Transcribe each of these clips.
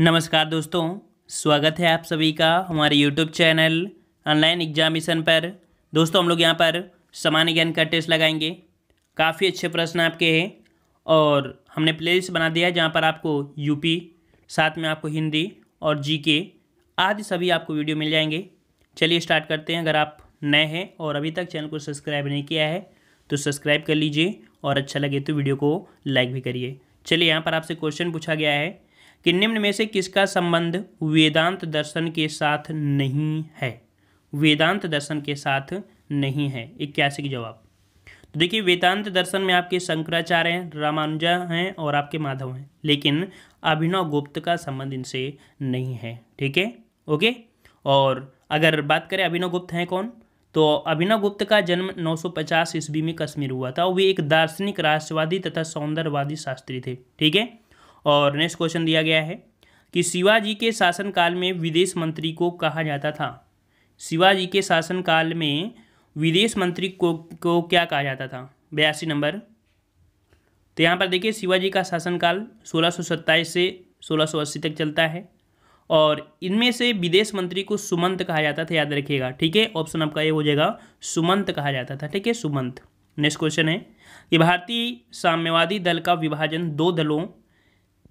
नमस्कार दोस्तों स्वागत है आप सभी का हमारे यूट्यूब चैनल ऑनलाइन एग्जामिशन पर दोस्तों हम लोग यहाँ पर सामान्य ज्ञान का टेस्ट लगाएंगे काफ़ी अच्छे प्रश्न आपके हैं और हमने प्लेलिस्ट बना दिया है जहाँ पर आपको यूपी साथ में आपको हिंदी और जीके आदि सभी आपको वीडियो मिल जाएंगे चलिए स्टार्ट करते हैं अगर आप नए हैं और अभी तक चैनल को सब्सक्राइब नहीं किया है तो सब्सक्राइब कर लीजिए और अच्छा लगे तो वीडियो को लाइक भी करिए चलिए यहाँ पर आपसे क्वेश्चन पूछा गया है कि निम्न में से किसका संबंध वेदांत दर्शन के साथ नहीं है वेदांत दर्शन के साथ नहीं है इक्यासी के जवाब तो देखिए वेदांत दर्शन में आपके शंकराचार्य हैं रामानुजा हैं और आपके माधव हैं लेकिन अभिनव गुप्त का संबंध इनसे नहीं है ठीक है ओके और अगर बात करें अभिनव गुप्त हैं कौन तो अभिनव गुप्त का जन्म 950 ईस्वी में कश्मीर हुआ था वे एक दार्शनिक राष्ट्रवादी तथा सौंदर्यवादी शास्त्री थे ठीक है और नेक्स्ट क्वेश्चन दिया गया है कि शिवाजी के शासनकाल में विदेश मंत्री को कहा जाता था शिवाजी के शासनकाल में विदेश मंत्री को को क्या कहा जाता था बयासी नंबर तो यहाँ पर देखिए शिवाजी का शासनकाल सोलह से सोलह तक चलता है और इनमें से विदेश मंत्री को सुमंत कहा जाता था याद रखिएगा ठीक है ऑप्शन आपका ये हो जाएगा सुमंत कहा जाता था ठीक है सुमंत नेक्स्ट क्वेश्चन है कि भारतीय साम्यवादी दल का विभाजन दो दलों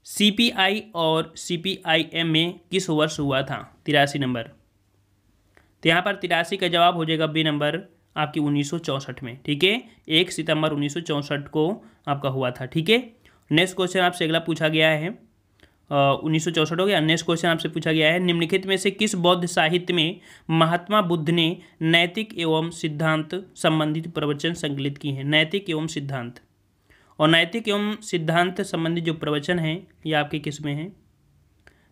सीपीआई और सीपीआईएम में किस वर्ष हुआ था तिरासी नंबर तो यहाँ पर तिरासी का जवाब हो जाएगा बी नंबर आपकी 1964 में ठीक है एक सितंबर 1964 को आपका हुआ था ठीक है नेक्स्ट क्वेश्चन आपसे अगला पूछा गया है उन्नीस हो गया नेक्स्ट क्वेश्चन आपसे पूछा गया है निम्नलिखित में से किस बौद्ध साहित्य में महात्मा बुद्ध ने नैतिक एवं सिद्धांत संबंधित प्रवचन संकलित किए हैं नैतिक एवं सिद्धांत और नैतिक एवं सिद्धांत संबंधी जो प्रवचन है ये आपके किस में हैं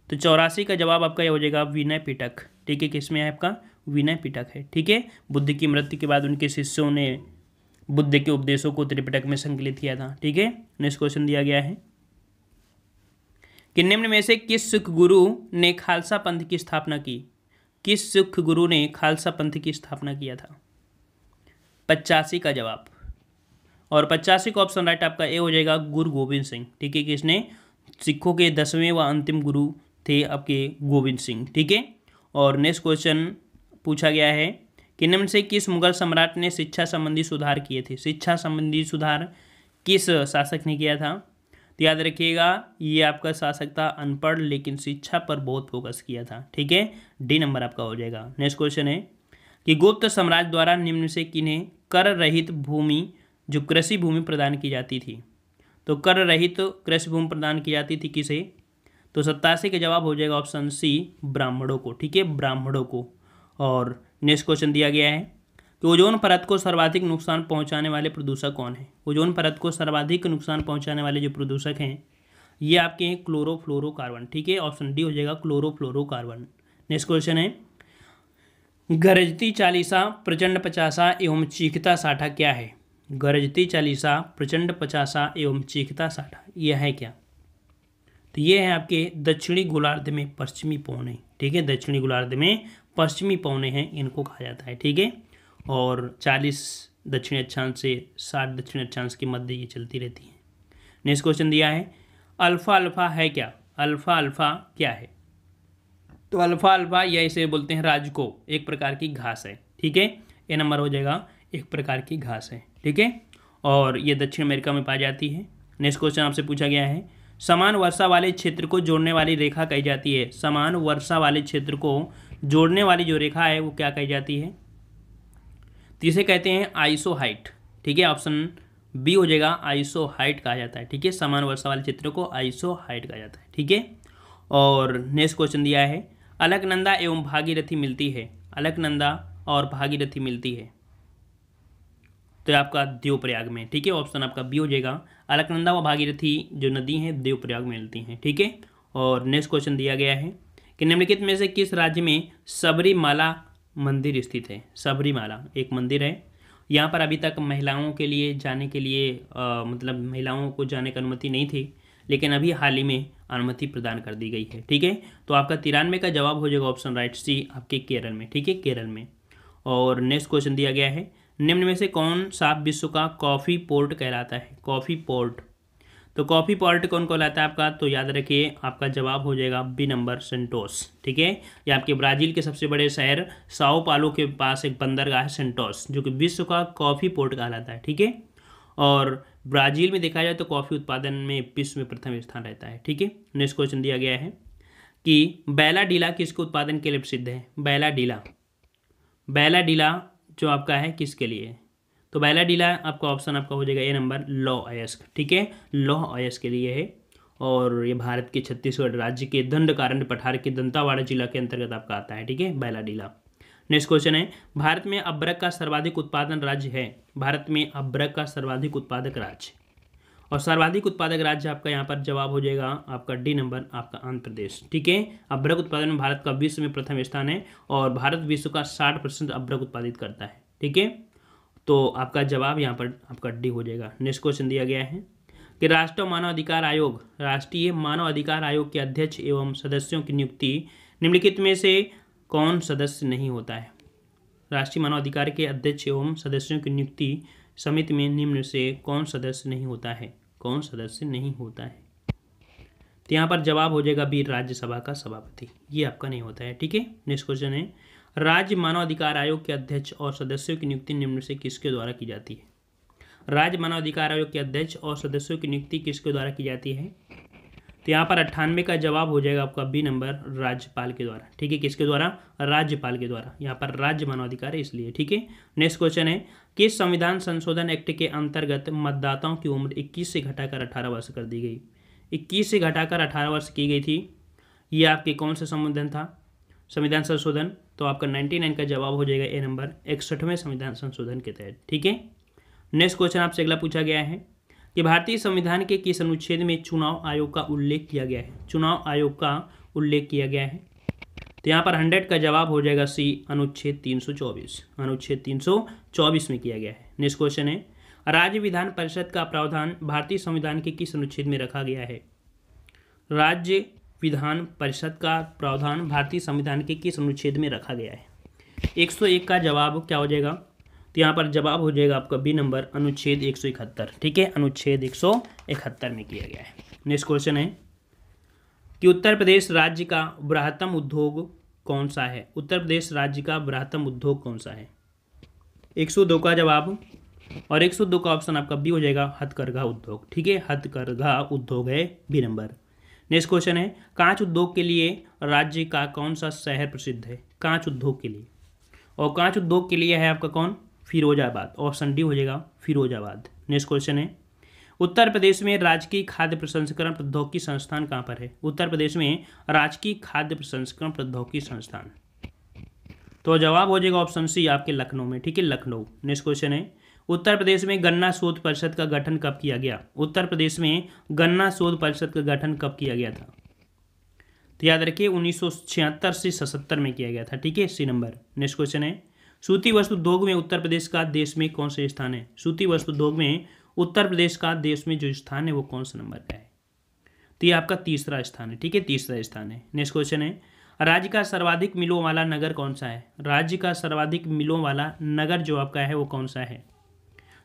तो चौरासी का जवाब आपका यह हो जाएगा विनय पिटक ठीक है किस में है आपका विनय पिटक है ठीक है बुद्ध की मृत्यु के बाद उनके शिष्यों ने बुद्ध के उपदेशों को त्रिपिटक में संकलित किया था ठीक है नेक्स्ट क्वेश्चन दिया गया है कि निम्न में से किस सुख गुरु ने खालसा पंथ की स्थापना की किस सुख गुरु ने खालसा पंथ की स्थापना किया था पचासी का जवाब और पचासी का ऑप्शन राइट आपका ए हो जाएगा गुरु गोविंद सिंह ठीक है किसने सिखों के दसवें व अंतिम गुरु थे आपके गोविंद सिंह ठीक है और नेक्स्ट क्वेश्चन पूछा गया है कि निम्न से किस मुगल सम्राट ने शिक्षा संबंधी सुधार किए थे शिक्षा संबंधी सुधार किस शासक ने किया था तो याद रखिएगा ये आपका शासक था अनपढ़ लेकिन शिक्षा पर बहुत फोकस किया था ठीक है डी नंबर आपका हो जाएगा नेक्स्ट क्वेश्चन है कि गुप्त सम्राट द्वारा निम्न से किन्हें कर रहित भूमि जो कृषि भूमि प्रदान की जाती थी तो कर रहित तो कृषि भूमि प्रदान की जाती थी किसे तो सत्तासी का जवाब हो जाएगा ऑप्शन सी ब्राह्मणों को ठीक है ब्राह्मणों को और नेक्स्ट क्वेश्चन दिया गया है कि ओजोन परत को सर्वाधिक नुकसान पहुंचाने वाले प्रदूषक कौन है ओजोन परत को सर्वाधिक नुकसान पहुंचाने वाले जो प्रदूषक हैं ये आपके हैं क्लोरोफ्लोरोकार्बन ठीक है ऑप्शन डी हो जाएगा क्लोरोफ्लोरोकार्बन नेक्स्ट क्वेश्चन है गरजती चालीसा प्रचंड पचासा एवं चीखता साठा क्या है गरजती चालीसा प्रचंड पचासा एवं चीखता साठा यह है क्या तो ये है आपके दक्षिणी गोलार्ध में पश्चिमी पौने ठीक है दक्षिणी गोलार्ध में पश्चिमी पौने हैं इनको कहा जाता है ठीक है और चालीस दक्षिणी अक्षांश से साठ दक्षिणी अक्षांश के मध्य ये चलती रहती है नेक्स्ट क्वेश्चन दिया है अल्फ़ा अल्फ़ा है क्या अल्फ़ा अल्फ़ा क्या है तो अल्फ़ा अल्फ़ा या इसे बोलते हैं राजको एक प्रकार की घास है ठीक है ये नंबर हो जाएगा एक प्रकार की घास है ठीक है और ये दक्षिण अमेरिका में पाई जाती है नेक्स्ट क्वेश्चन आपसे पूछा गया है समान वर्षा वाले क्षेत्र को जोड़ने वाली रेखा कही जाती है समान वर्षा वाले क्षेत्र को जोड़ने वाली जो रेखा है वो क्या कही जाती है तीसरे तो कहते हैं आइसो हाइट ठीक है ऑप्शन बी हो जाएगा आइसो हाइट कहा जाता है ठीक है समान वर्षा वाले क्षेत्र को आइसो हाइट कहा जाता है ठीक है और नेक्स्ट क्वेश्चन दिया है अलकनंदा एवं भागीरथी मिलती है अलकनंदा और भागीरथी मिलती है तो आपका देवप्रयाग में ठीक है ऑप्शन आपका बी हो जाएगा अलकनंदा व भागीरथी जो नदी है देवप्रयाग में मिलती हैं ठीक है और नेक्स्ट क्वेश्चन दिया गया है कि निम्नलिखित में से किस राज्य में सबरीमाला मंदिर स्थित है सबरीमाला एक मंदिर है यहाँ पर अभी तक महिलाओं के लिए जाने के लिए आ, मतलब महिलाओं को जाने की अनुमति नहीं थी लेकिन अभी हाल ही में अनुमति प्रदान कर दी गई है ठीक है तो आपका तिरानवे का जवाब हो जाएगा ऑप्शन राइट सी आपके केरल में ठीक है केरल में और नेक्स्ट क्वेश्चन दिया गया है निम्न में से कौन सा विश्व का कॉफ़ी पोर्ट कहलाता है कॉफ़ी पोर्ट तो कॉफ़ी पोर्ट कौन कहलाता है आपका तो याद रखिए आपका जवाब हो जाएगा बी नंबर सेंटोस ठीक है ये आपके ब्राज़ील के सबसे बड़े शहर साओ पालो के पास एक बंदरगाह है सेंटोस जो कि विश्व का कॉफ़ी पोर्ट कहलाता है ठीक है और ब्राज़ील में देखा जाए तो कॉफ़ी उत्पादन में विश्व में प्रथम स्थान रहता है ठीक है नेक्स्ट क्वेश्चन दिया गया है कि बैला डीला किसके उत्पादन के लिए प्रसिद्ध है बैला डीला बैला डीला जो आपका है किसके लिए तो बैला डीला आपका ऑप्शन आपका हो जाएगा ए नंबर लौ अयस्क ठीक है लौह अयस्क के लिए है और ये भारत के छत्तीसगढ़ राज्य के दंड कारण पठार के दंतावाड़ा जिला के अंतर्गत आपका आता है ठीक है बैला डीला नेक्स्ट क्वेश्चन है भारत में अब्रक का सर्वाधिक उत्पादन राज्य है भारत में अब्रक का सर्वाधिक उत्पादक राज्य और सर्वाधिक उत्पादक राज्य आपका यहाँ पर जवाब हो जाएगा आपका डी नंबर आपका आंध्र प्रदेश ठीक है अभ्रक उत्पादन में भारत का विश्व में प्रथम स्थान है और भारत विश्व का साठ परसेंट अभ्रक उत्पादित करता है ठीक है तो आपका जवाब यहाँ पर आपका डी हो जाएगा नेक्स्ट क्वेश्चन दिया गया है कि राष्ट्रीय मानव अधिकार आयोग राष्ट्रीय मानव अधिकार आयोग के अध्यक्ष एवं सदस्यों की नियुक्ति निम्नलिखित में से कौन सदस्य नहीं होता है राष्ट्रीय मानव अधिकार के अध्यक्ष एवं सदस्यों की नियुक्ति समिति में निम्न से कौन सदस्य नहीं होता है कौन सदस्य नहीं होता है तो यहाँ पर जवाब हो जाएगा बी राज्यसभा का सभापति ये आपका नहीं होता है ठीक है नेक्स्ट क्वेश्चन है राज्य मानवाधिकार आयोग के अध्यक्ष और सदस्यों की नियुक्ति निम्न से किसके द्वारा की जाती है राज्य मानवाधिकार आयोग के अध्यक्ष और सदस्यों की नियुक्ति किसके द्वारा की जाती है तो यहाँ पर अट्ठानवे का जवाब हो जाएगा आपका बी नंबर राज्यपाल के द्वारा ठीक है किसके द्वारा राज्यपाल के द्वारा यहाँ पर राज्य मानवाधिकार है इसलिए ठीक है नेक्स्ट क्वेश्चन है किस संविधान संशोधन एक्ट के अंतर्गत मतदाताओं की उम्र इक्कीस से घटाकर अठारह वर्ष कर दी गई इक्कीस से घटाकर अठारह वर्ष की गई थी ये आपके कौन सा संबोधन था संविधान संशोधन तो आपका नाइन का जवाब हो जाएगा ए नंबर इकसठवें संविधान संशोधन के तहत ठीक है नेक्स्ट क्वेश्चन आपसे अगला पूछा गया है कि भारतीय संविधान के किस अनुच्छेद में चुनाव आयोग का उल्लेख किया गया है चुनाव आयोग का उल्लेख किया गया है तो यहाँ पर हंड्रेड का जवाब हो जाएगा सी अनुच्छेद 324 अनुच्छेद 324 में किया गया है नेक्स्ट क्वेश्चन है राज्य विधान परिषद का प्रावधान भारतीय संविधान के किस अनुच्छेद में रखा गया है राज्य विधान परिषद का प्रावधान भारतीय संविधान के किस अनुच्छेद में रखा गया है 101 का जवाब क्या हो जाएगा तो यहाँ पर जवाब हो जाएगा आपका बी नंबर अनुच्छेद एक सौ इकहत्तर ठीक है अनुच्छेद एक सौ इकहत्तर में किया गया है नेक्स्ट क्वेश्चन है कि उत्तर प्रदेश राज्य का बृहत्तम उद्योग कौन सा है उत्तर प्रदेश राज्य का बृहत्तम उद्योग कौन सा है 102 का जवाब और 102 का ऑप्शन आपका बी हो जाएगा हथकरघा उद्योग ठीक है हथकरघा उद्योग है बी नंबर नेक्स्ट क्वेश्चन है कांच उद्योग के लिए राज्य का कौन सा शहर प्रसिद्ध है कांच उद्योग के लिए और कांच उद्योग के लिए है आपका कौन फिरोजाबाद ऑप्शन डी हो जाएगा फिरोजाबाद नेक्स्ट क्वेश्चन है उत्तर प्रदेश में राजकीय खाद्य प्रसंस्करण प्रौद्योगिकी संस्थान कहाँ पर है उत्तर प्रदेश में राजकीय खाद्य प्रसंस्करण प्रौद्योगिकी संस्थान तो जवाब हो जाएगा ऑप्शन सी आपके लखनऊ में ठीक है लखनऊ नेक्स्ट क्वेश्चन है उत्तर प्रदेश में गन्ना शोध परिषद का गठन कब किया गया उत्तर प्रदेश में गन्ना शोध परिषद का गठन कब किया गया था तो याद रखिए उन्नीस से सतहत्तर में किया गया था ठीक है सी नंबर नेक्स्ट क्वेश्चन है सूती उद्योग में उत्तर प्रदेश का देश में कौन सा स्थान है सूती उद्योग में उत्तर प्रदेश का देश में जो स्थान है वो कौन सा नंबर का है तो ये आपका तीसरा स्थान है ठीक है तीसरा स्थान है नेक्स्ट क्वेश्चन है राज्य का सर्वाधिक मिलों वाला नगर कौन सा है राज्य का सर्वाधिक मिलों वाला नगर जो आपका है वो कौन सा है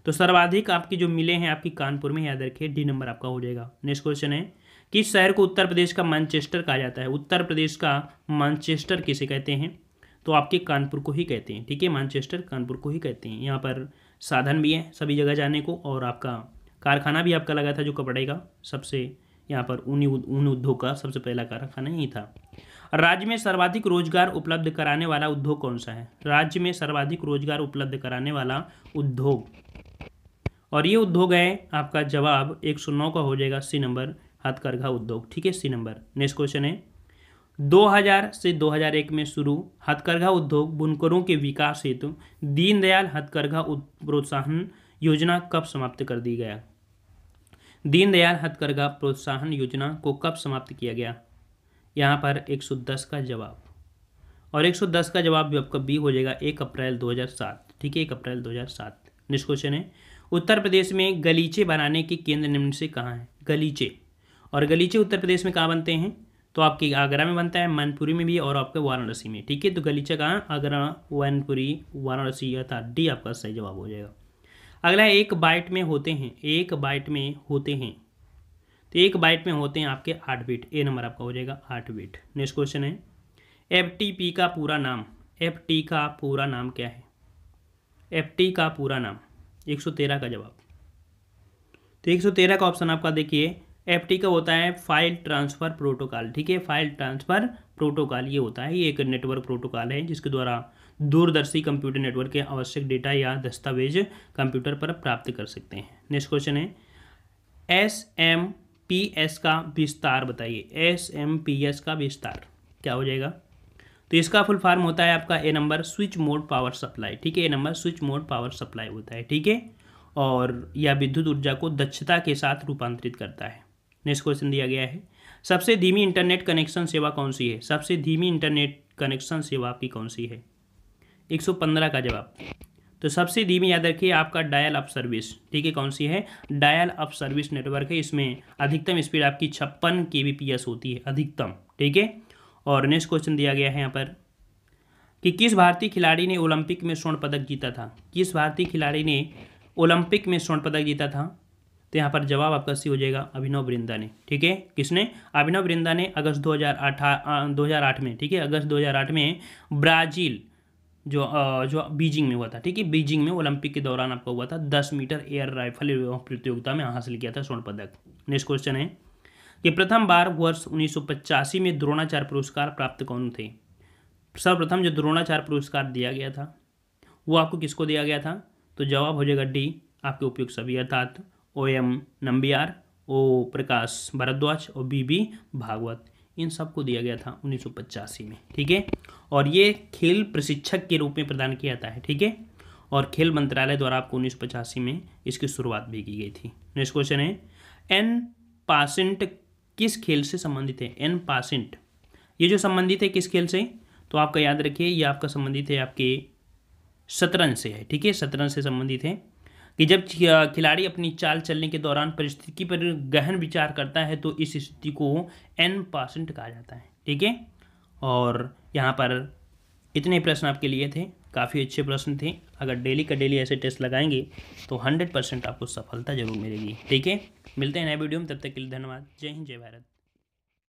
तो सर्वाधिक आपकी जो मिले हैं आपकी कानपुर में याद रखिए डी नंबर आपका हो जाएगा नेक्स्ट क्वेश्चन है किस शहर को उत्तर प्रदेश का मैनचेस्टर कहा जाता है उत्तर प्रदेश का मैनचेस्टर किसे कहते हैं तो आपके कानपुर को ही कहते हैं ठीक है मानचेस्टर कानपुर को ही कहते हैं यहाँ पर साधन भी है सभी जगह जाने को और आपका कारखाना भी आपका लगा था जो कपड़े का सबसे यहाँ पर ऊनी ऊन उद्योग का सबसे पहला कारखाना यही था राज्य में सर्वाधिक रोजगार उपलब्ध कराने वाला उद्योग कौन सा है राज्य में सर्वाधिक रोजगार उपलब्ध कराने वाला उद्योग और ये उद्योग है आपका जवाब 109 का हो जाएगा सी नंबर हथकरघा उद्योग ठीक है सी नंबर नेक्स्ट क्वेश्चन है 2000 से 2001 में शुरू हथकरघा उद्योग बुनकरों के विकास हेतु दीनदयाल हथकरघा प्रोत्साहन योजना कब समाप्त कर दी गया दीनदयाल हथकरघा प्रोत्साहन योजना को कब समाप्त किया गया यहाँ पर 110 का जवाब और 110 का जवाब भी आपका बी हो जाएगा एक अप्रैल 2007 ठीक है एक अप्रैल 2007 नेक्स्ट क्वेश्चन है उत्तर प्रदेश में गलीचे बनाने के केंद्र निम्न से कहाँ हैं गलीचे और गलीचे उत्तर प्रदेश में कहाँ बनते हैं तो आपके आगरा में बनता है मैनपुरी में भी और आपके वाराणसी में ठीक है तो गलीचा कहाँ आगरा मैनपुरी वाराणसी अर्थात डी आपका सही जवाब हो जाएगा अगला है एक बाइट में होते हैं एक बाइट में होते हैं तो एक बाइट में होते हैं आपके आठ बीट ए नंबर आपका हो जाएगा आठ बीट नेक्स्ट क्वेश्चन है एफ टी पी का पूरा नाम एफ टी का पूरा नाम क्या है एफ टी का पूरा नाम एक सौ तेरह का जवाब तो एक सौ तेरह का ऑप्शन आपका देखिए एफ टी का होता है फाइल ट्रांसफ़र प्रोटोकॉल ठीक है फाइल ट्रांसफ़र प्रोटोकॉल ये होता है ये एक नेटवर्क प्रोटोकॉल है जिसके द्वारा दूरदर्शी कंप्यूटर नेटवर्क के आवश्यक डेटा या दस्तावेज कंप्यूटर पर प्राप्त कर सकते हैं नेक्स्ट क्वेश्चन है एस एम पी एस का विस्तार बताइए एस एम पी एस का विस्तार क्या हो जाएगा तो इसका फुल फॉर्म होता है आपका a number switch mode power supply ठीक है a number switch mode power supply होता है ठीक है और यह विद्युत ऊर्जा को दक्षता के साथ रूपांतरित करता है नेक्स्ट क्वेश्चन दिया गया है सबसे धीमी इंटरनेट कनेक्शन सेवा कौन सी है सबसे धीमी इंटरनेट कनेक्शन सेवा आपकी कौन सी है 115 का जवाब तो सबसे धीमी याद रखिए आपका डायल अप सर्विस ठीक है कौन सी है डायल अप सर्विस नेटवर्क है इसमें अधिकतम स्पीड आपकी छप्पन के होती है अधिकतम ठीक है और नेक्स्ट क्वेश्चन दिया गया है यहाँ पर कि किस भारतीय खिलाड़ी ने ओलंपिक में स्वर्ण पदक जीता था किस भारतीय खिलाड़ी ने ओलंपिक में स्वर्ण पदक जीता था तो यहाँ पर जवाब आपका सी हो जाएगा अभिनव वृंदा ने ठीक है किसने अभिनव वृंदा ने अगस्त 2008 2008 में ठीक है अगस्त 2008 में ब्राज़ील जो जो बीजिंग में हुआ था ठीक है बीजिंग में ओलंपिक के दौरान आपका हुआ था दस मीटर एयर राइफल प्रतियोगिता में हासिल किया था स्वर्ण पदक नेक्स्ट क्वेश्चन है कि प्रथम बार वर्ष उन्नीस में द्रोणाचार्य पुरस्कार प्राप्त कौन थे सर्वप्रथम जो द्रोणाचार्य पुरस्कार दिया गया था वो आपको किसको दिया गया था तो जवाब हो जाएगा डी आपके उपयुक्त सभी अर्थात ओ एम नंबियार ओ प्रकाश भारद्वाज और बी बी भागवत इन सबको दिया गया था उन्नीस में ठीक है और ये खेल प्रशिक्षक के रूप में प्रदान किया जाता है ठीक है और खेल मंत्रालय द्वारा आपको उन्नीस में इसकी शुरुआत भी की गई थी नेक्स्ट क्वेश्चन है एन पासेंट किस खेल से संबंधित है एन पासेंट ये जो संबंधित है किस खेल से तो आपका याद रखिए ये आपका संबंधित है आपके शतरंज से है ठीक है शतरंज से संबंधित है कि जब खिलाड़ी अपनी चाल चलने के दौरान परिस्थिति पर गहन विचार करता है तो इस स्थिति को एन परसेंट कहा जाता है ठीक है और यहाँ पर इतने प्रश्न आपके लिए थे काफ़ी अच्छे प्रश्न थे अगर डेली का डेली ऐसे टेस्ट लगाएंगे तो हंड्रेड परसेंट आपको सफलता जरूर मिलेगी ठीक है मिलते हैं नए वीडियो में तब तक के लिए धन्यवाद जय हिंद जय भारत